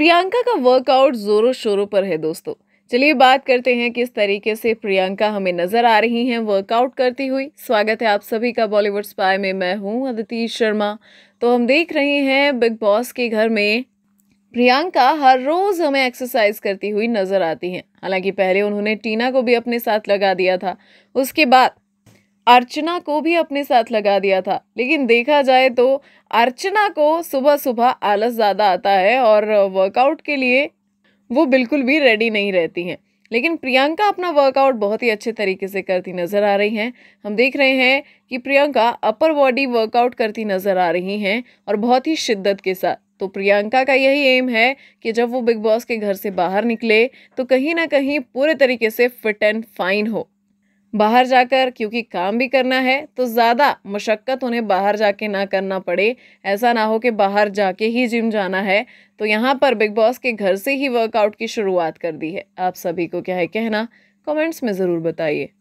प्रियंका का वर्कआउट जोरों शोरों पर है दोस्तों चलिए बात करते हैं किस तरीके से प्रियंका हमें नजर आ रही हैं वर्कआउट करती हुई स्वागत है आप सभी का बॉलीवुड स्पाई में मैं हूं अदिति शर्मा तो हम देख रहे हैं बिग बॉस के घर में प्रियंका हर रोज हमें एक्सरसाइज करती हुई नजर आती हैं हालांकि पहले उन्होंने टीना को भी अपने साथ लगा दिया था उसके बाद अर्चना को भी अपने साथ लगा दिया था लेकिन देखा जाए तो अर्चना को सुबह सुबह आलस ज़्यादा आता है और वर्कआउट के लिए वो बिल्कुल भी रेडी नहीं रहती हैं लेकिन प्रियंका अपना वर्कआउट बहुत ही अच्छे तरीके से करती नज़र आ रही हैं हम देख रहे हैं कि प्रियंका अपर बॉडी वर्कआउट करती नज़र आ रही हैं और बहुत ही शिद्दत के साथ तो प्रियंका का यही एम है कि जब वो बिग बॉस के घर से बाहर निकले तो कहीं ना कहीं पूरे तरीके से फिट एंड फाइन हो बाहर जाकर क्योंकि काम भी करना है तो ज़्यादा मशक्क़त उन्हें बाहर जाके ना करना पड़े ऐसा ना हो कि बाहर जाके ही जिम जाना है तो यहाँ पर बिग बॉस के घर से ही वर्कआउट की शुरुआत कर दी है आप सभी को क्या है कहना कमेंट्स में ज़रूर बताइए